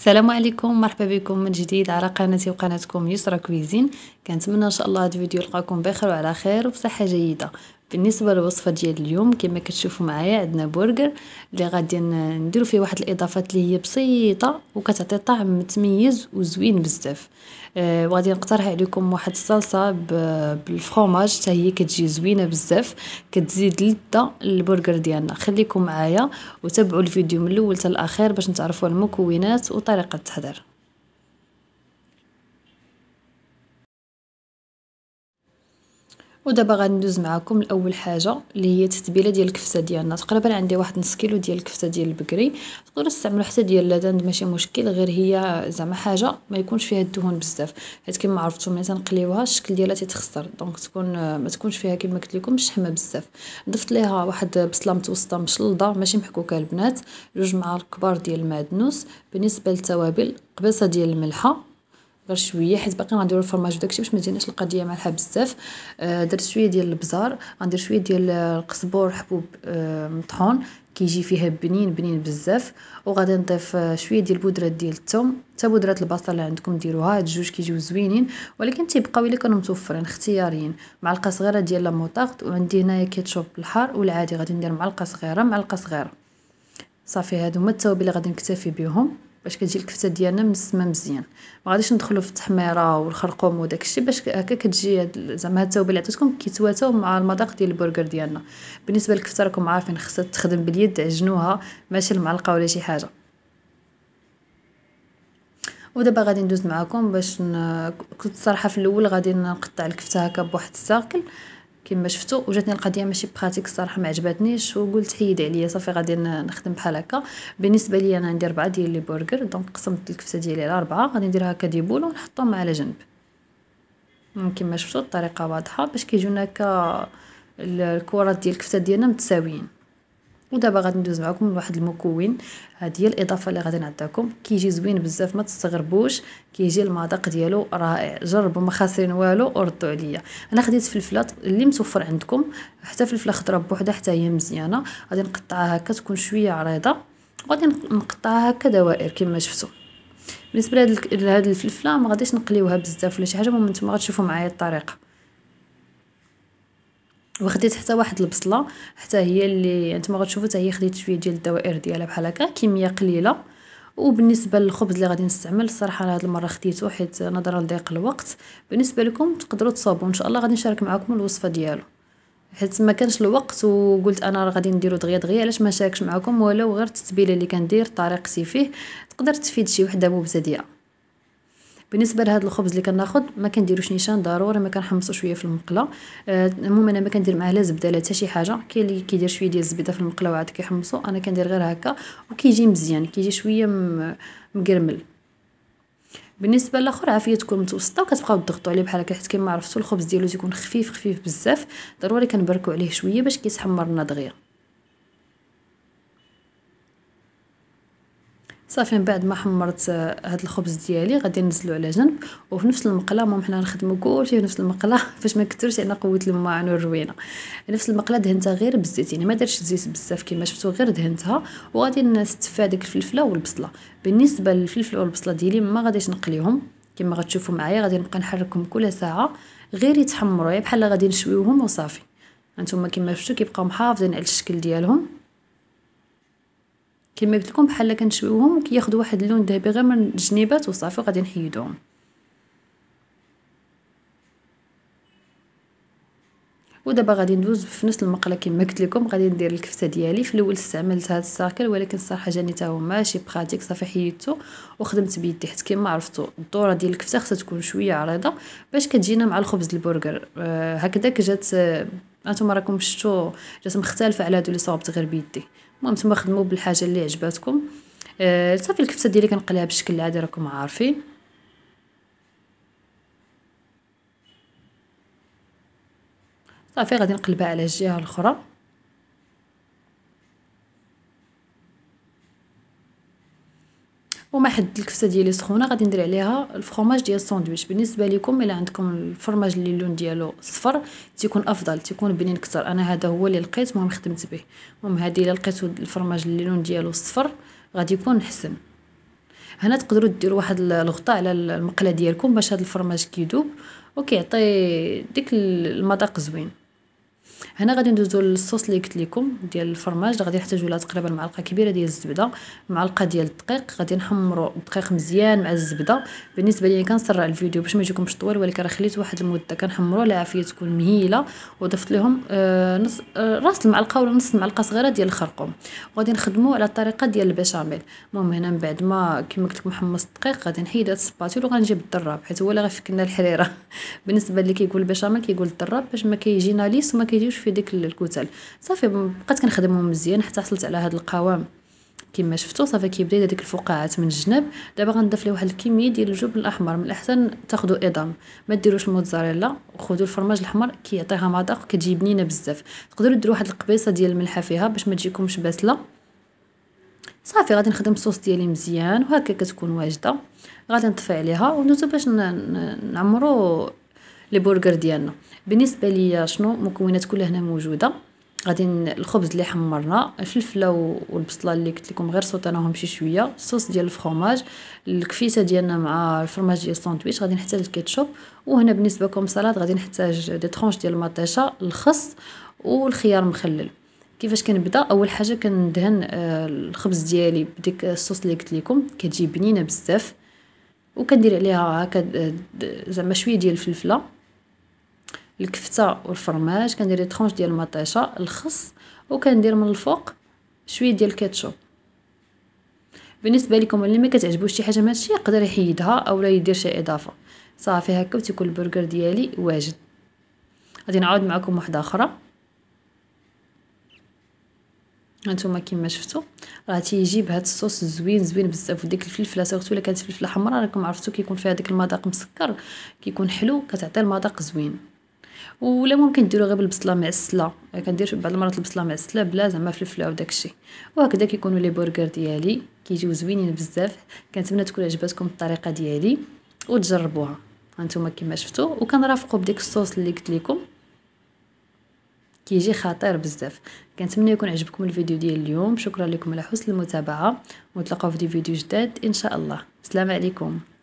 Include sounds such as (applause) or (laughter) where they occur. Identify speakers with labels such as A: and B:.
A: السلام عليكم مرحبا بكم من جديد على قناتي وقناتكم يسرى كويزين كنتمنى ان شاء الله هذا الفيديو يلقاكم بخير وعلى خير وبصحه جيده بالنسبه للوصفه ديال اليوم كما كتشوفوا معايا عندنا برجر اللي غادي نديرو فيه واحد الاضافات اللي هي بسيطه وكتعطي طعم متميز وزوين بزاف أه وغادي نقترح عليكم واحد الصلصه بالفرماج حتى هي كتجي زوينه بزاف كتزيد لذه البرجر ديالنا خليكم معايا وتابعوا الفيديو من الاول حتى الاخير باش نتعرفوا المكونات وطريقه التحضير ودابا غندوز معكم لاول حاجه اللي هي التتبيله ديال الكفته ديالنا تقريبا عندي واحد نص كيلو ديال الكفته ديال البكري تقدروا تستعملوا حتى ديال اللدان ماشي مشكل غير هي زعما حاجه ما يكونش فيها الدهون بزاف حيت كما عرفتوا ملي تنقليوها الشكل ديالها تيتخسر دونك تكون ما تكونش فيها كما قلت لكم شحمه بزاف ضفت ليها واحد بصله متوسطه مشلضه ماشي محكوكه البنات جوج معالق كبار ديال المعدنوس بالنسبه للتوابل قبيصه ديال الملحه غير شويه حيت باقي غنديرو الفرماج وداكشي باش ما تجيناش القضيه مالحه بزاف آه، درت شويه ديال البزار غندير شويه ديال القزبور حبوب آه، مطحون كيجي فيها بنين بنين بزاف وغادي نضيف آه، شويه ديال البودره ديال الثوم حتى بودرات البصل اللي عندكم ديروها هاد الجوج كيجيو زوينين ولكن تيبقاو الا كانوا متوفرين اختياريين معلقه صغيره ديال لا موطارد وعندي هنايا كيتشوب الحار والعادي غادي ندير معلقه صغيره معلقه صغيره صافي هادو هما التوابل اللي غادي نكتفي بهم باش كتجي الكفته ديالنا السما مزيان ما غاديش ندخلو في التحميره والخرقوم وداك الشيء باش هكا كتجي زعما التوابل اللي عطيتكم كيتواتاو مع المذاق ديال البرجر ديالنا بالنسبه للكفته راكم عارفين خصها تخدم باليد عجنوها ماشي المعلقه ولا شي حاجه ودابا غادي ندوز معكم باش ن... كنت صراحه في الاول غادي نقطع الكفته هكا بواحد الساكل كما شفتوا وجاتني القضيه ماشي براتيك الصراحه ما عجبتنيش وقلت حيد عليا صافي غادي نخدم بحال هكا بالنسبه لي انا ندير اربعه ديال لي برجر دونك قسمت الكفته ديالي على اربعه غادي نديرها هكا بول ونحطهم على جنب كما شفتوا الطريقه واضحه باش كيجيونا هكا الكرات ديال الكفته ديالنا متساويين ودابا غادي ندوز معكم لواحد المكون هاد هي الاضافه اللي غادي نعطيكم كيجي زوين بزاف ما تستغربوش كيجي المذاق ديالو رائع جربوا ما خاسرين والو وردوا عليا انا خديت فلفله اللي متوفر عندكم حتى فلفله خضراء بوحدها حتى هي مزيانه غادي نقطعها هكا تكون شويه عريضه وغادي نقطعها هكا دوائر كما شفتوا بالنسبه لهاد الفلفله ما غاديش نقليوها بزاف ولا شي حاجه المهم نتوما غتشوفوا معايا الطريقه وخديت حتى واحد البصله حتى هي اللي نتوما غتشوفوا حتى هي خديت شويه ديال الدوائر ديالها بحال هكا كميه قليله وبالنسبه للخبز اللي غادي نستعمل الصراحه انا هذه المره خديته حيت نظرا لضيق الوقت بالنسبه لكم تقدروا تصاوبوا ان شاء الله غادي نشارك معكم الوصفه ديالو حيت ما كانش الوقت وقلت انا غادي نديرو دغيا دغيا علاش ما نشاركش معكم ولو غير التتبيله اللي كندير طريقتي فيه تقدر تفيد شي وحده مبتدئه بالنسبه لهذا الخبز اللي كناخذ ما كنديروش نيشان ضروري ما كنحمصو شويه في المقله آه، المهم انا ما كندير معاه لا زبده لا حتى شي حاجه كاين اللي كيدير شويه ديال الزبده في المقله وعاد كيحمصو انا كندير غير هكا وكيجي مزيان كيجي شويه مقرمل بالنسبه للاخر عافيه تكون متوسطه وكتبقاو تضغطوا عليه بحال هكا حيت كما عرفتوا الخبز ديالو تيكون خفيف خفيف بزاف ضروري كنبركو عليه شويه باش كيتحمر لنا دغيا صافي من بعد ما حمرت آه، هاد الخبز ديالي غادي نزلو على جنب وفي نفس المقله المهم حنا نخدمو كلشي في نفس المقله (laughs) فاش ما كثرش انا قوه الماعن والروينه نفس المقله دهنتها غير بالزيت يعني ما درتش زيت بزاف كما شفتو غير دهنتها وغادي نستفى داك الفلفله والبصله بالنسبه للفلفله والبصله ديالي ما غاديش نقليهم كما غتشوفوا معايا غادي نبقى نحركهم كل ساعه غير يتحمروا يعني بحال غادي نشويوهم وصافي انتم كما شفتوا كيبقاو محافظين على الشكل ديالهم كما قلت لكم بحال كنشويوهم وكياخذوا واحد اللون ذهبي غير من الجنيبات وصافي غادي نحيدوهم ودابا غادي ندوز في نفس المقله كما قلت لكم غادي ندير الكفته ديالي في الاول استعملت هذا الساكل ولكن الصراحه جاني حتى هو ماشي براتيك صافي حيدته وخدمت بيدي حيت كما عرفتوا الدوره ديال الكفته خصها تكون شويه عريضه باش كتجينا مع الخبز البرجر آه، هكذا جات آه، انتم راكم شفتوا جات مختلفه على هادو اللي صوبت غير بيدي المهم تما خدموا بالحاجه اللي عجباتكم آه صافي الكفته ديالي كنقليها بالشكل العادي راكم عارفين صافي غادي نقلبها على الجهه الاخرى وما حد الكفته ديالي سخونه غادي ندير عليها الفرماج ديال الساندويتش بالنسبه لكم الا عندكم الفرماج اللي اللون ديالو صفر تيكون افضل تيكون بنين اكثر انا هذا هو اللي لقيت المهم خدمت به المهم هذه الا لقيتو الفرماج اللي اللون ديالو صفر غادي يكون حسن هنا تقدروا ديروا واحد الغطاء على المقله ديالكم باش هذا الفرماج كيذوب وكيعطي ديك المذاق زوين هنا غادي ندوزو للصوص اللي قلت لكم ديال الفرماج غادي نحتاجو لها تقريبا معلقه كبيره ديال الزبده معلقه ديال الدقيق غادي نحمرو الدقيق مزيان مع الزبده بالنسبه ليا كنسرع الفيديو باش ما يجيكمش طويل ولكن راه خليت واحد المده كنحمرو على عافيه تكون مهيله وضفت لهم آه نص آه راس المعلقه ولا نص معلقه صغيره ديال الخرقوم وغادي نخدمو على الطريقه ديال البشاميل المهم هنا من بعد ما كما قلت لكم حمص الدقيق غادي نحيد هاد السباتول وغنجيب الدراب حيت هو اللي غيفك لنا الحريره (laughs) بالنسبه اللي كيقول البشاميل كيقول الدراب باش ما كيجينا ليس وما كيجيوش في ديك الكتل صافي بقيت كنخدمهم مزيان حتى حصلت على هذا القوام كما شفتوا صافي كيبدا هذيك الفقاعات من الجناب دابا غنضيف ليه واحد الكميه ديال الجبن الاحمر من الاحسن تاخذوا اضام ما ديروش الموتزاريلا وخذوا الفرماج الاحمر كيعطيها مذاق وكتجي بنينه بزاف تقدروا ديروا واحد القبيصه ديال الملحه فيها باش ما تجيكمش باسله صافي غادي نخدم الصوص ديالي مزيان وهكا كتكون واجده غادي نطفي عليها وندوزو باش نعمرو لي ديالنا بالنسبه ليا شنو مكونات كلها هنا موجوده غادي الخبز اللي حمرنا الفلفله والبصله اللي قلت لكم غير سوطناهم شي شويه الصوص ديال الفرماج الكفيته ديالنا مع الفرماج ديال الساندويتش غادي نحتاج الكيتشوب وهنا بالنسبه لكم سلطه غادي نحتاج دي ترونش ديال المطيشه الخس والخيار مخلل كيفاش كنبدا اول حاجه كندهن آه، الخبز ديالي بديك الصوص اللي قلت لكم كتجي بنينه بزاف وكندير عليها هكا زعما شويه ديال الفلفله الكفته والفرماج كندير لي ديال المطيشه الخس وكندير من الفوق شويه ديال الكاتشوب بالنسبه لكم اللي ما كتعجبوش شي حاجه من هادشي يقدر يحيدها اولا يدير شي اضافه صافي هكا وتيكون البرجر ديالي واجد غادي نعاود معكم واحده اخرى هانتوما كيما شفتوا راه تيجي بهاد الصوص زوين زوين بزاف وديك الفلفله سورتو الا كانت فلفله حمراء راكم عرفتو كيكون فيها داك المذاق مسكر كيكون حلو كتعطي المذاق زوين ولا ممكن ديرو غير بالبصله معسله كندير بعض المرات البصله معسله بلا زعما فلفله وداكشي وهكذا كيكونوا لي برجر ديالي كيجيو زوينين بزاف كنتمنى تكون عجبتكم الطريقه ديالي وتجربوها هانتوما كما شفتوا وكنرافقوا بديك الصوص اللي قلت لكم كيجي خطير بزاف كنتمنى يكون عجبكم الفيديو ديال اليوم شكرا لكم على حسن المتابعه ونتلاقاو في دي فيديو جداد ان شاء الله السلام عليكم